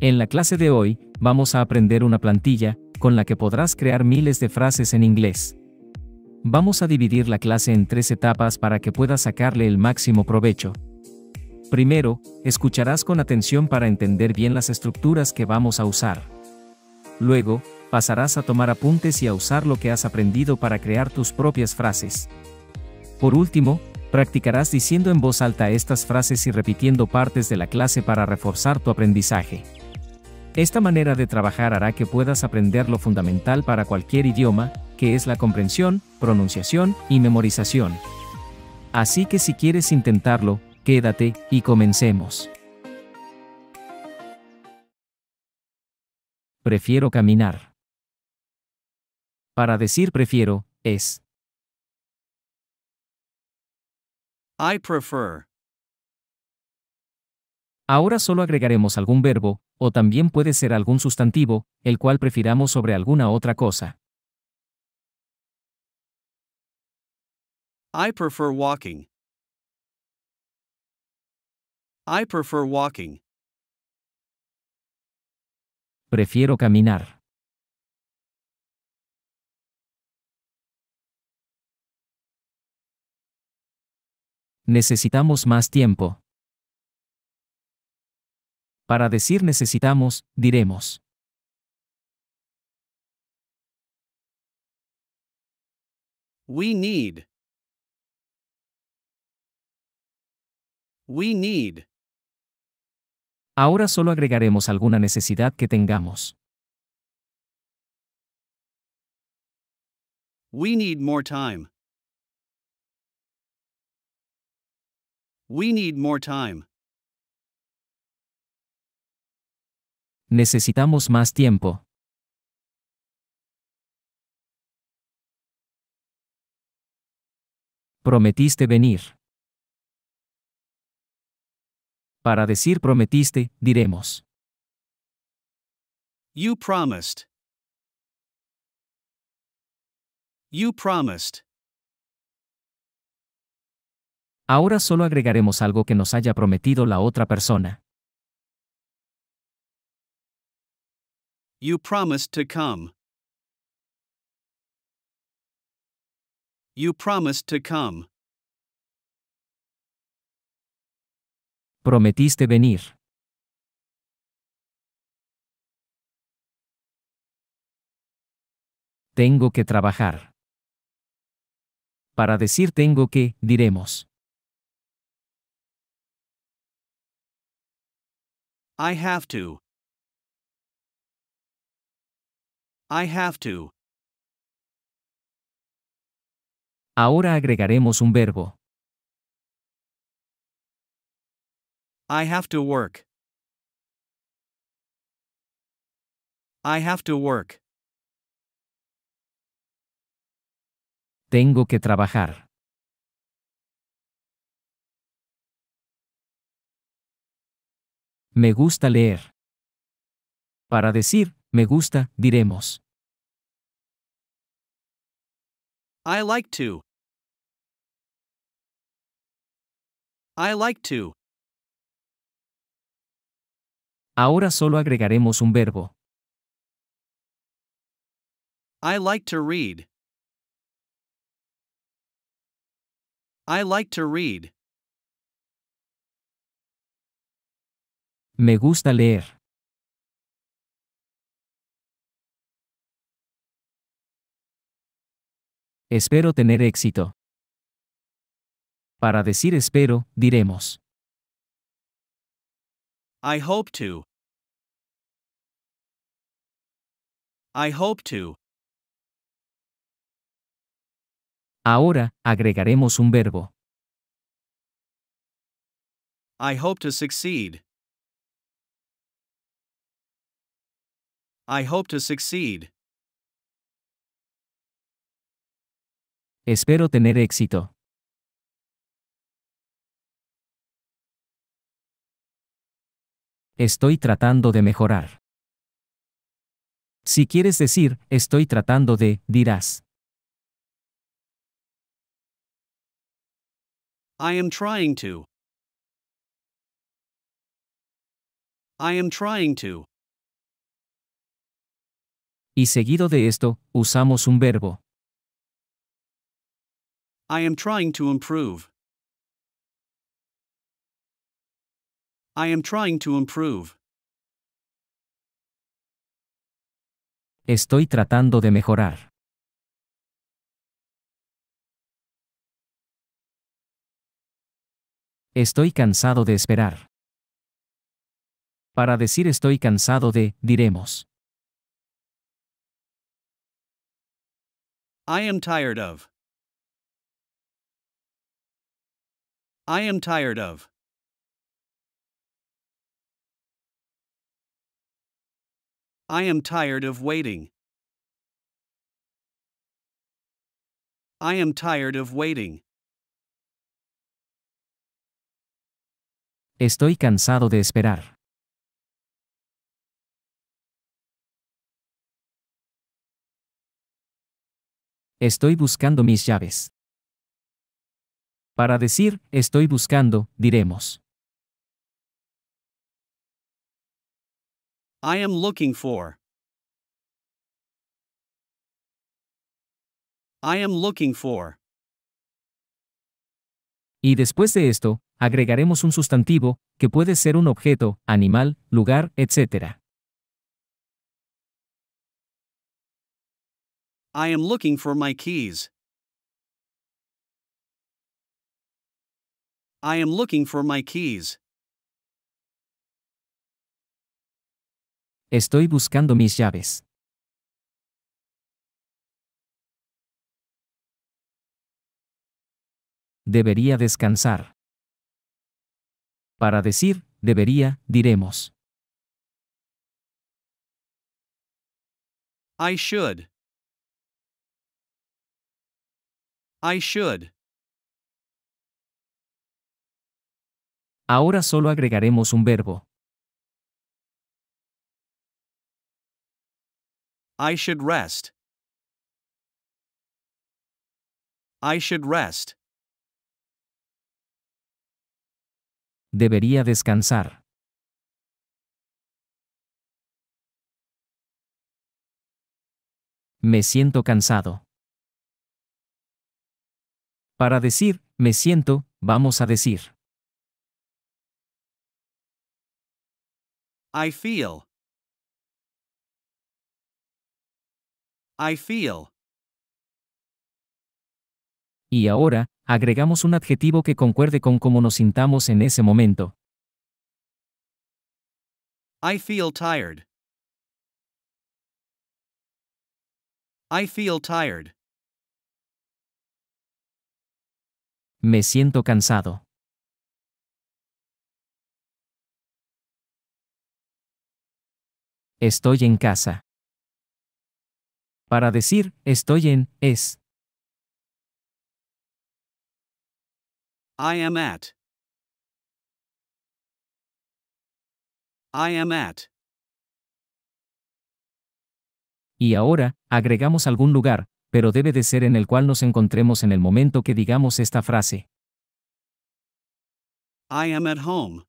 En la clase de hoy, vamos a aprender una plantilla, con la que podrás crear miles de frases en inglés. Vamos a dividir la clase en tres etapas para que puedas sacarle el máximo provecho. Primero, escucharás con atención para entender bien las estructuras que vamos a usar. Luego, pasarás a tomar apuntes y a usar lo que has aprendido para crear tus propias frases. Por último, practicarás diciendo en voz alta estas frases y repitiendo partes de la clase para reforzar tu aprendizaje. Esta manera de trabajar hará que puedas aprender lo fundamental para cualquier idioma, que es la comprensión, pronunciación y memorización. Así que si quieres intentarlo, quédate y comencemos. Prefiero caminar. Para decir prefiero, es. I prefer. Ahora solo agregaremos algún verbo, o también puede ser algún sustantivo, el cual prefiramos sobre alguna otra cosa. I prefer walking. I prefer walking. Prefiero caminar. Necesitamos más tiempo. Para decir necesitamos, diremos. We need. We need. Ahora solo agregaremos alguna necesidad que tengamos. We need more time. We need more time. Necesitamos más tiempo. Prometiste venir. Para decir prometiste, diremos. You promised. You promised. Ahora solo agregaremos algo que nos haya prometido la otra persona. You promised to come. You promised to come. Prometiste venir. Tengo que trabajar. Para decir tengo que, diremos. I have to. I have to. Ahora agregaremos un verbo. I have to work. I have to work. Tengo que trabajar. Me gusta leer. Para decir, me gusta, diremos. I like to. I like to. Ahora solo agregaremos un verbo. I like to read. I like to read. Me gusta leer. Espero tener éxito. Para decir espero, diremos. I hope to. I hope to. Ahora, agregaremos un verbo. I hope to succeed. I hope to succeed. Espero tener éxito. Estoy tratando de mejorar. Si quieres decir, estoy tratando de, dirás. I am trying to. I am trying to. Y seguido de esto, usamos un verbo. I am trying to improve. I am trying to improve. Estoy tratando de mejorar. Estoy cansado de esperar. Para decir estoy cansado de, diremos. I am tired of. I am tired of. I am tired of waiting. I am tired of waiting. Estoy cansado de esperar. Estoy buscando mis llaves. Para decir, estoy buscando, diremos. I am looking for. I am looking for. Y después de esto, agregaremos un sustantivo, que puede ser un objeto, animal, lugar, etc. I am looking for my keys. I am looking for my keys. Estoy buscando mis llaves. Debería descansar. Para decir, debería, diremos. I should. I should. Ahora solo agregaremos un verbo. I should rest. I should rest. Debería descansar. Me siento cansado. Para decir, me siento, vamos a decir. I feel. I feel. Y ahora, agregamos un adjetivo que concuerde con cómo nos sintamos en ese momento. I feel tired. I feel tired. Me siento cansado. estoy en casa. Para decir, estoy en, es. I am at. I am at. Y ahora, agregamos algún lugar, pero debe de ser en el cual nos encontremos en el momento que digamos esta frase. I am at home.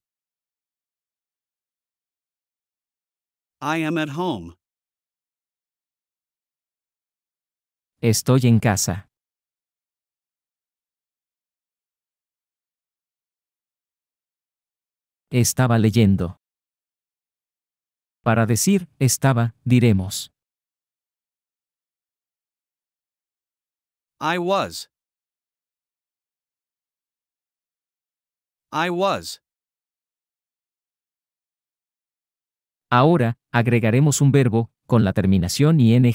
I am at home. Estoy en casa. Estaba leyendo. Para decir, estaba, diremos. I was. I was. Ahora, agregaremos un verbo, con la terminación ing.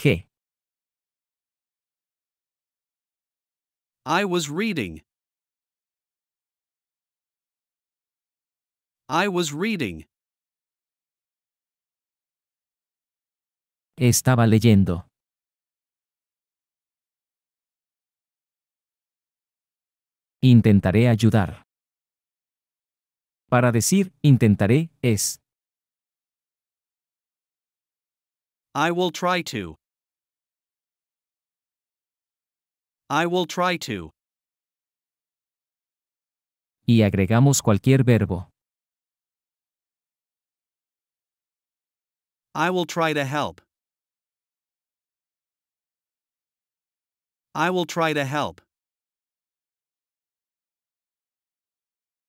I was reading. I was reading. Estaba leyendo. Intentaré ayudar. Para decir intentaré es I will try to. I will try to. Y agregamos cualquier verbo. I will try to help. I will try to help.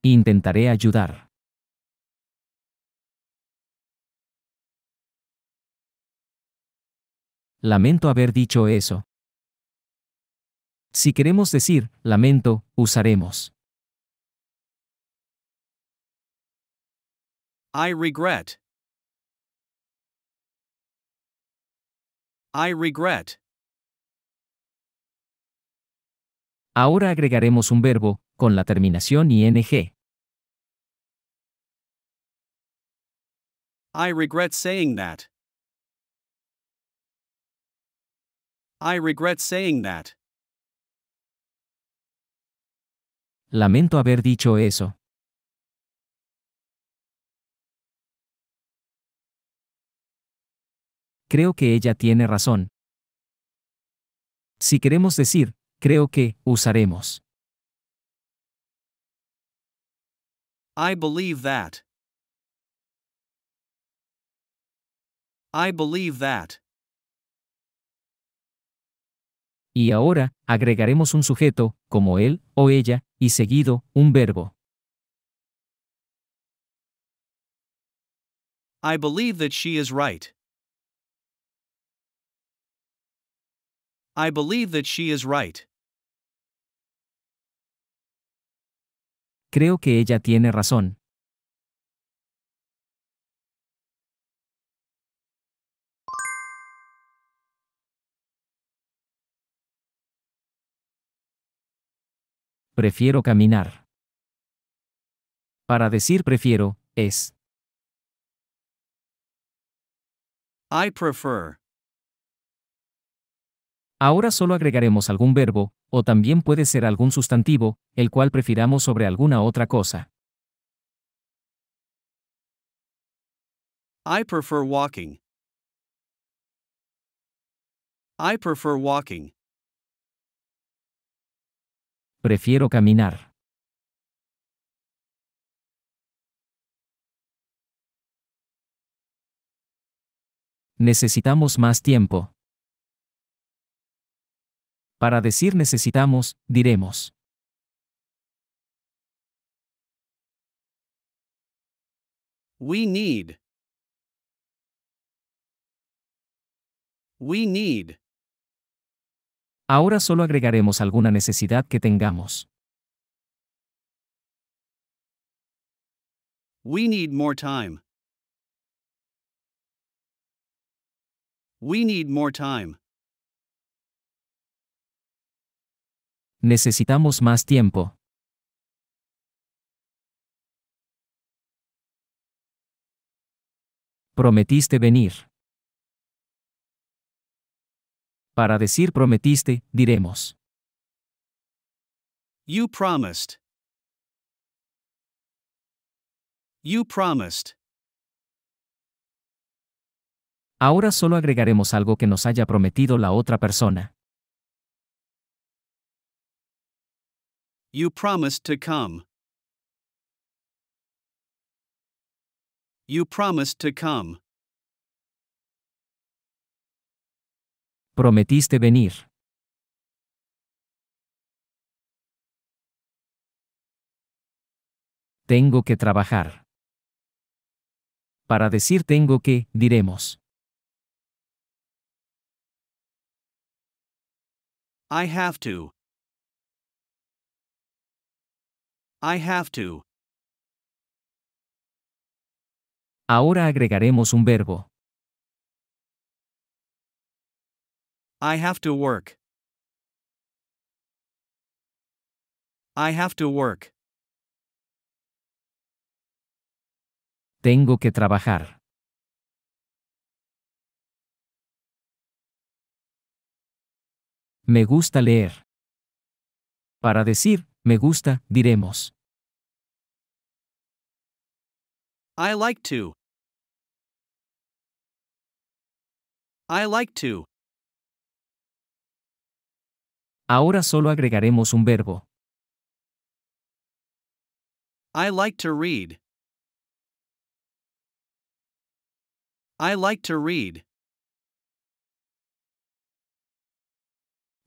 Intentaré ayudar. Lamento haber dicho eso. Si queremos decir, lamento, usaremos. I regret. I regret. Ahora agregaremos un verbo, con la terminación ing. I regret saying that. I regret saying that. Lamento haber dicho eso. Creo que ella tiene razón. Si queremos decir, creo que, usaremos. I believe that. I believe that. y ahora agregaremos un sujeto, como él o ella, y seguido, un verbo. I believe that she is right. I believe that she is right. Creo que ella tiene razón. Prefiero caminar. Para decir prefiero, es I prefer. Ahora solo agregaremos algún verbo, o también puede ser algún sustantivo, el cual prefiramos sobre alguna otra cosa. I prefer walking. I prefer walking. Prefiero caminar. Necesitamos más tiempo. Para decir necesitamos, diremos. We need. We need. Ahora solo agregaremos alguna necesidad que tengamos. We need more time. We need more time. Necesitamos más tiempo. Prometiste venir. Para decir prometiste, diremos. You promised. You promised. Ahora solo agregaremos algo que nos haya prometido la otra persona. You promised to come. You promised to come. prometiste venir. Tengo que trabajar. Para decir tengo que, diremos. I have to. I have to. Ahora agregaremos un verbo. I have to work. I have to work. Tengo que trabajar. Me gusta leer. Para decir, me gusta, diremos. I like to. I like to. Ahora solo agregaremos un verbo. I like to read. I like to read.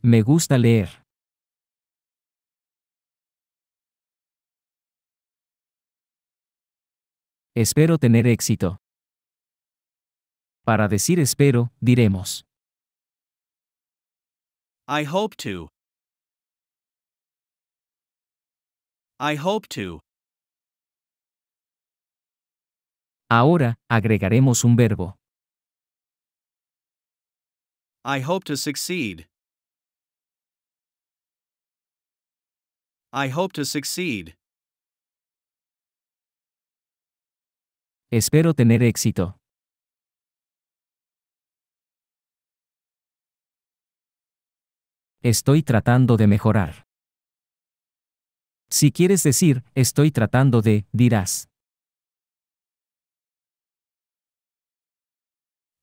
Me gusta leer. Espero tener éxito. Para decir espero, diremos. I hope to. I hope to. Ahora, agregaremos un verbo. I hope to succeed. I hope to succeed. Espero tener éxito. Estoy tratando de mejorar. Si quieres decir, estoy tratando de, dirás.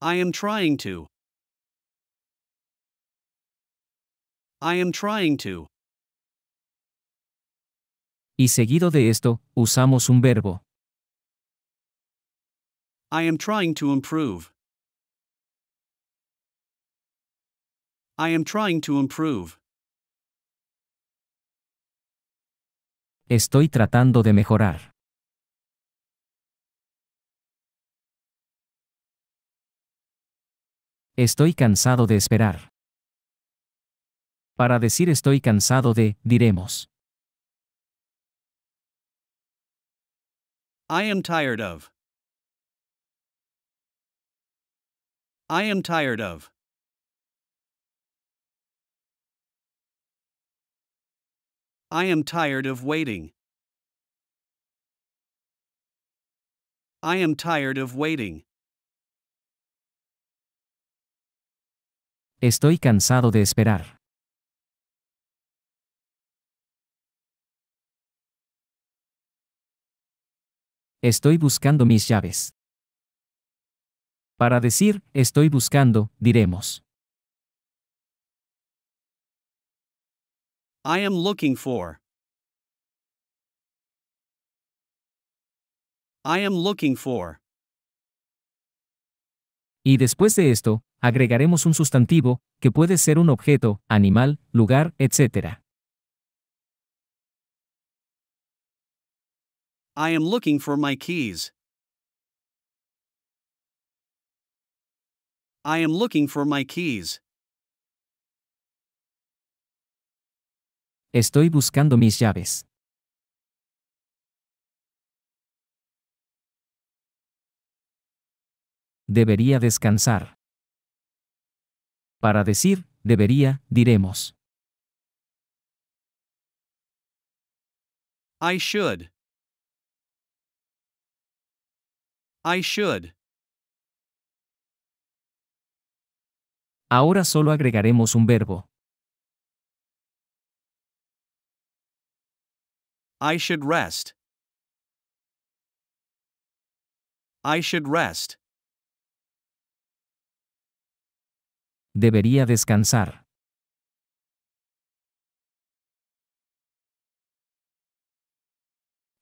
I am trying to. I am trying to. Y seguido de esto, usamos un verbo. I am trying to improve. I am trying to improve. Estoy tratando de mejorar. Estoy cansado de esperar. Para decir estoy cansado de, diremos. I am tired of. I am tired of. I am tired of waiting. I am tired of waiting. Estoy cansado de esperar. Estoy buscando mis llaves. Para decir, estoy buscando, diremos. I am looking for. I am looking for. Y después de esto, agregaremos un sustantivo, que puede ser un objeto, animal, lugar, etc. I am looking for my keys. I am looking for my keys. Estoy buscando mis llaves. Debería descansar. Para decir, debería, diremos. I should. I should. Ahora solo agregaremos un verbo. I should rest. I should rest. Debería descansar.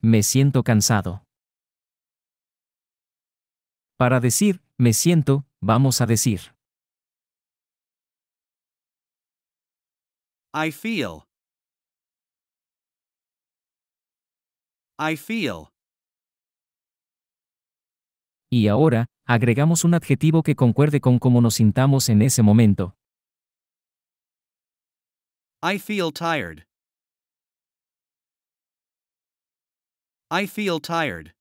Me siento cansado. Para decir, me siento, vamos a decir. I feel. I feel. Y ahora, agregamos un adjetivo que concuerde con cómo nos sintamos en ese momento. I feel tired. I feel tired.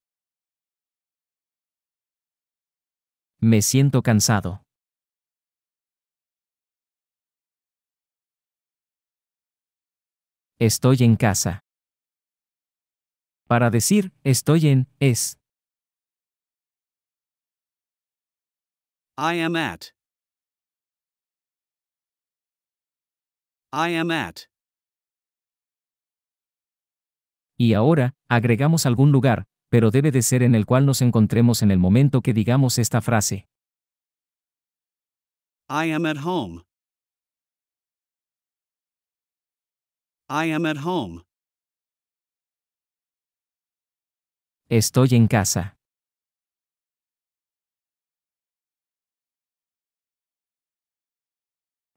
Me siento cansado. Estoy en casa para decir, estoy en, es. I am at. I am at. Y ahora, agregamos algún lugar, pero debe de ser en el cual nos encontremos en el momento que digamos esta frase. I am at home. I am at home. Estoy en casa.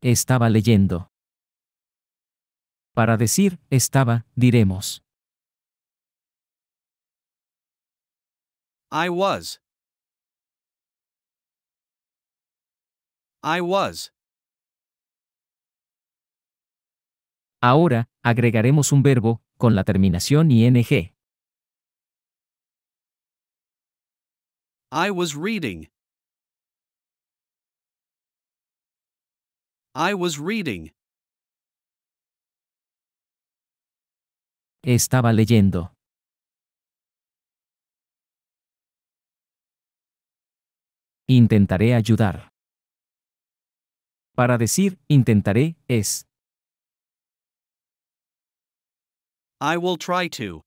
Estaba leyendo. Para decir, estaba, diremos. I was. I was. Ahora, agregaremos un verbo, con la terminación ing. I was reading. I was reading. Estaba leyendo. Intentaré ayudar. Para decir intentaré es. I will try to.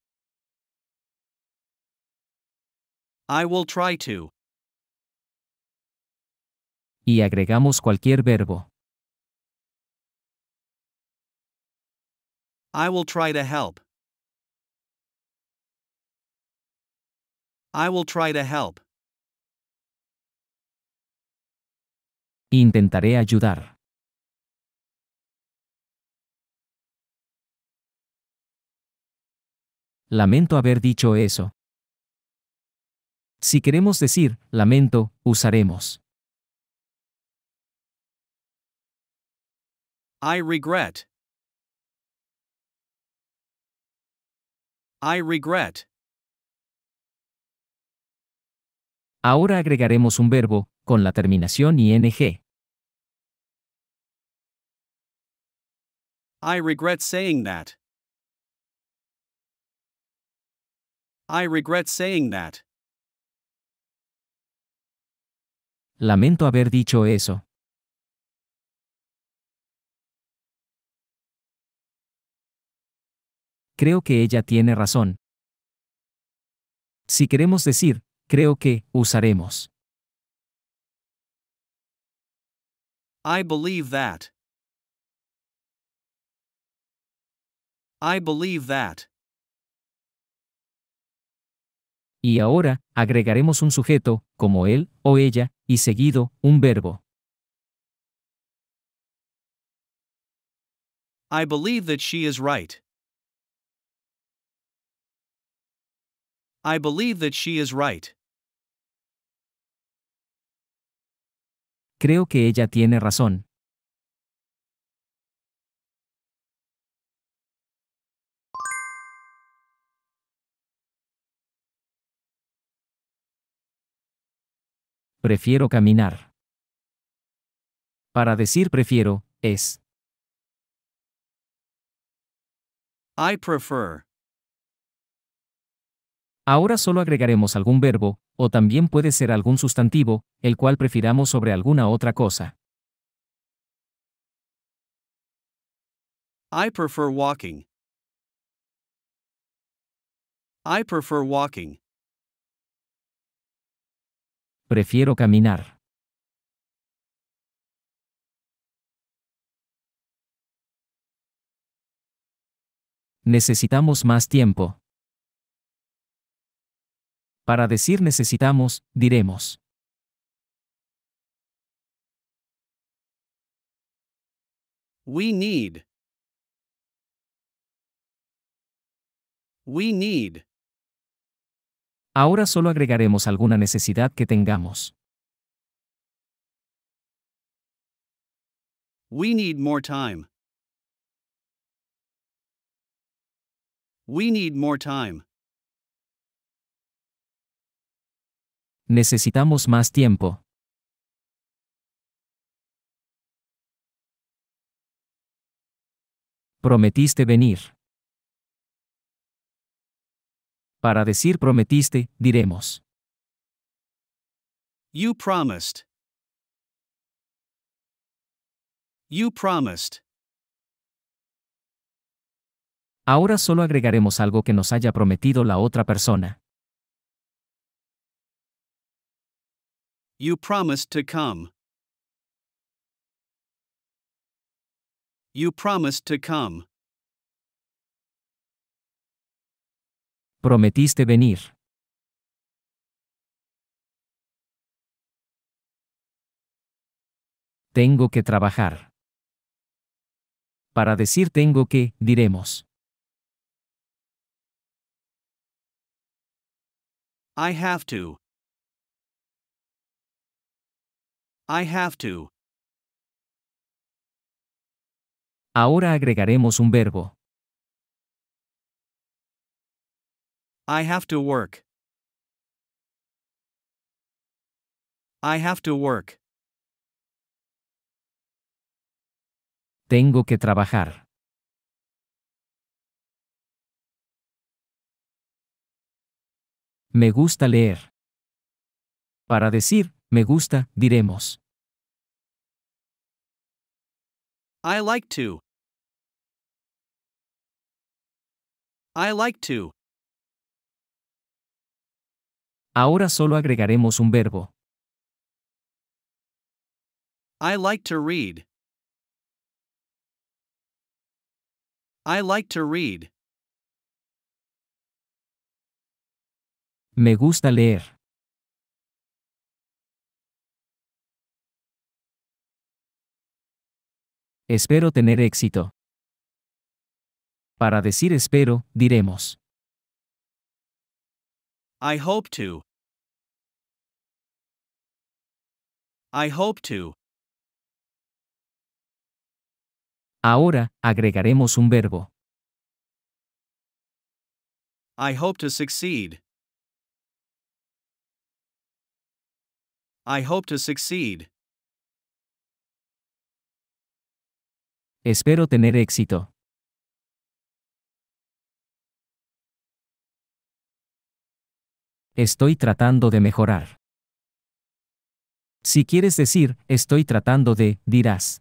I will try to. Y agregamos cualquier verbo. I will try to help. I will try to help. Intentaré ayudar. Lamento haber dicho eso. Si queremos decir, lamento, usaremos. I regret. I regret. Ahora agregaremos un verbo, con la terminación ing. I regret saying that. I regret saying that. Lamento haber dicho eso. Creo que ella tiene razón. Si queremos decir, creo que, usaremos. I believe that. I believe that. y ahora agregaremos un sujeto, como él o ella, y seguido, un verbo. I believe that she is right. I believe that she is right. Creo que ella tiene razón. Prefiero caminar. Para decir prefiero, es. I prefer. Ahora solo agregaremos algún verbo, o también puede ser algún sustantivo, el cual prefiramos sobre alguna otra cosa. I prefer walking. I prefer walking. Prefiero caminar. Necesitamos más tiempo. Para decir necesitamos, diremos. We need. We need. Ahora solo agregaremos alguna necesidad que tengamos. We need more time. We need more time. Necesitamos más tiempo. Prometiste venir. Para decir prometiste, diremos. You promised. You promised. Ahora solo agregaremos algo que nos haya prometido la otra persona. You promised to come. You promised to come. Prometiste venir. Tengo que trabajar. Para decir tengo que, diremos. I have to. I have to. Ahora agregaremos un verbo. I have to work. I have to work. Tengo que trabajar. Me gusta leer. Para decir, me gusta, diremos. I like to. I like to. Ahora solo agregaremos un verbo. I like to read. I like to read. Me gusta leer. Espero tener éxito. Para decir espero, diremos. I hope to. I hope to. Ahora, agregaremos un verbo. I hope to succeed. I hope to succeed. Espero tener éxito. Estoy tratando de mejorar. Si quieres decir, estoy tratando de, dirás.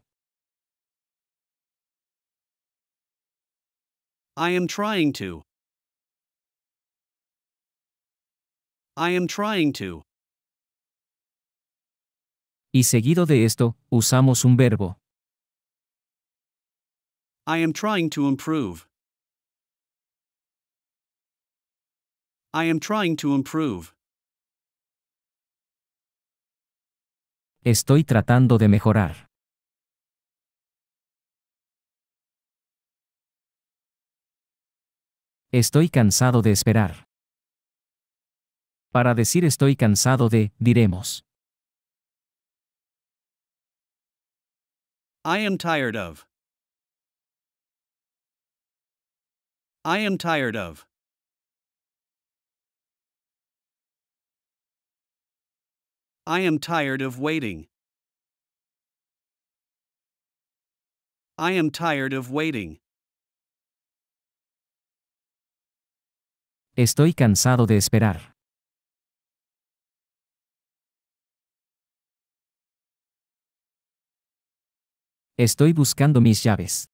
I am trying to. I am trying to. Y seguido de esto, usamos un verbo. I am trying to improve. I am trying to improve. Estoy tratando de mejorar. Estoy cansado de esperar. Para decir estoy cansado de, diremos. I am tired of. I am tired of. I am tired of waiting. I am tired of waiting. Estoy cansado de esperar. Estoy buscando mis llaves.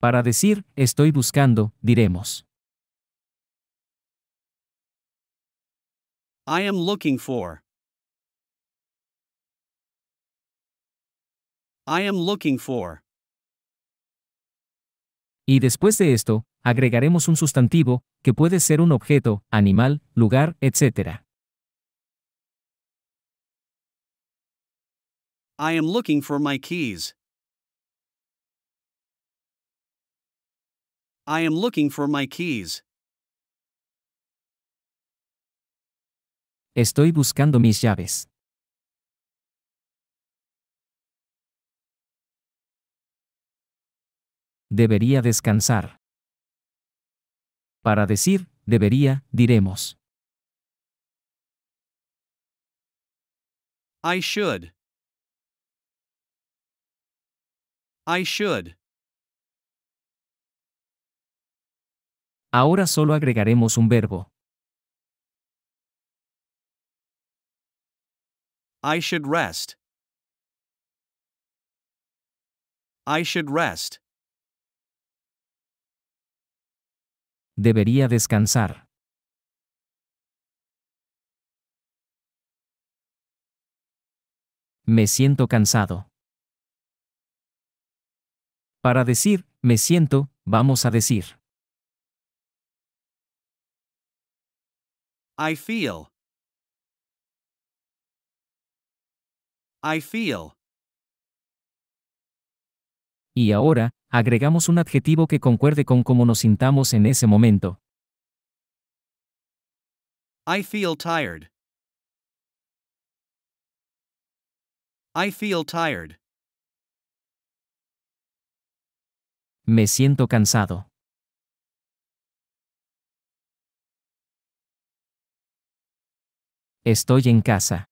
Para decir, estoy buscando, diremos. I am looking for. I am looking for. Y después de esto, agregaremos un sustantivo, que puede ser un objeto, animal, lugar, etc. I am looking for my keys. I am looking for my keys. Estoy buscando mis llaves. Debería descansar. Para decir, debería, diremos. I should. I should. Ahora solo agregaremos un verbo. I should rest. I should rest. Debería descansar. Me siento cansado. Para decir, me siento, vamos a decir. I feel. I feel. Y ahora, agregamos un adjetivo que concuerde con cómo nos sintamos en ese momento. I feel tired. I feel tired. Me siento cansado. Estoy en casa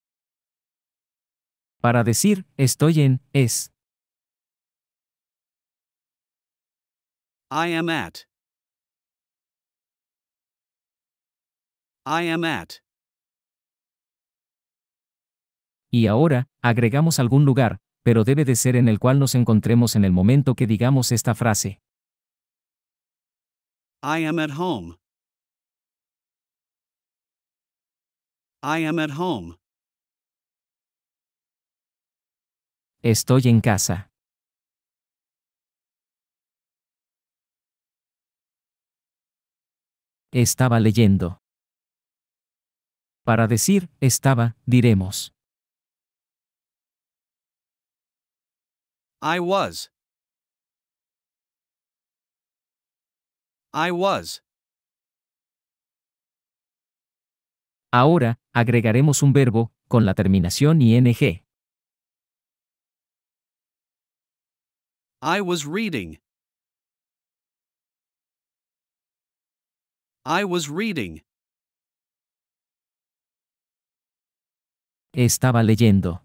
para decir, estoy en, es. I am at. I am at. Y ahora, agregamos algún lugar, pero debe de ser en el cual nos encontremos en el momento que digamos esta frase. I am at home. I am at home. Estoy en casa. Estaba leyendo. Para decir, estaba, diremos. I was. I was. Ahora, agregaremos un verbo, con la terminación ing. I was reading. I was reading. Estaba leyendo.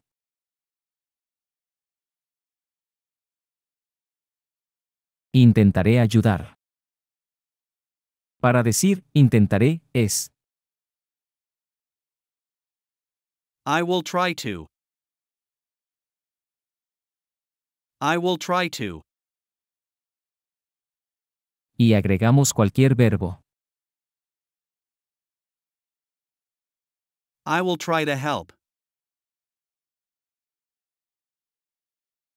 Intentaré ayudar. Para decir intentaré es. I will try to. I will try to. Y agregamos cualquier verbo. I will try to help.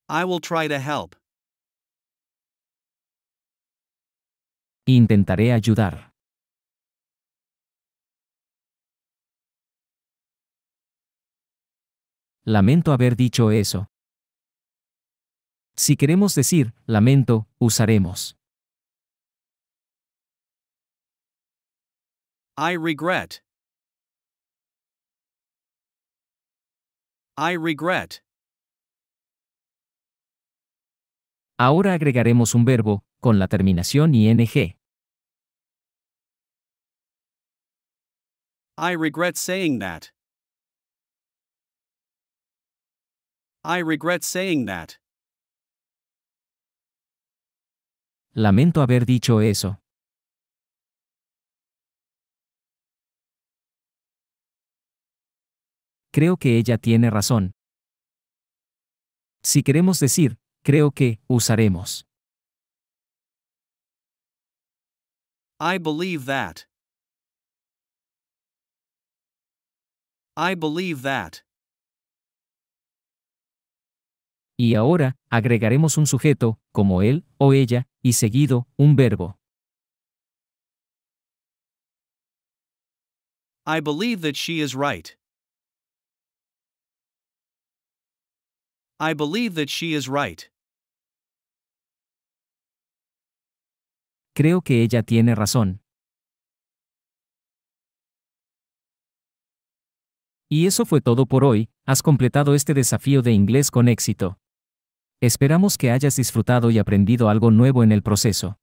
I will try to help. Intentaré ayudar. Lamento haber dicho eso. Si queremos decir, lamento, usaremos. I regret. I regret. Ahora agregaremos un verbo, con la terminación ing. I regret saying that. I regret saying that. Lamento haber dicho eso. Creo que ella tiene razón. Si queremos decir, creo que, usaremos. I believe that. I believe that. y ahora agregaremos un sujeto, como él o ella, y seguido, un verbo. I believe that she is right. I believe that she is right. Creo que ella tiene razón. Y eso fue todo por hoy, has completado este desafío de inglés con éxito. Esperamos que hayas disfrutado y aprendido algo nuevo en el proceso.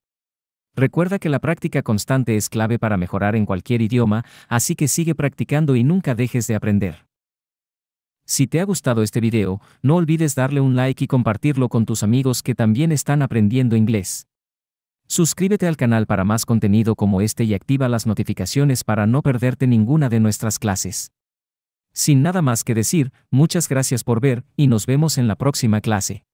Recuerda que la práctica constante es clave para mejorar en cualquier idioma, así que sigue practicando y nunca dejes de aprender. Si te ha gustado este video, no olvides darle un like y compartirlo con tus amigos que también están aprendiendo inglés. Suscríbete al canal para más contenido como este y activa las notificaciones para no perderte ninguna de nuestras clases. Sin nada más que decir, muchas gracias por ver y nos vemos en la próxima clase.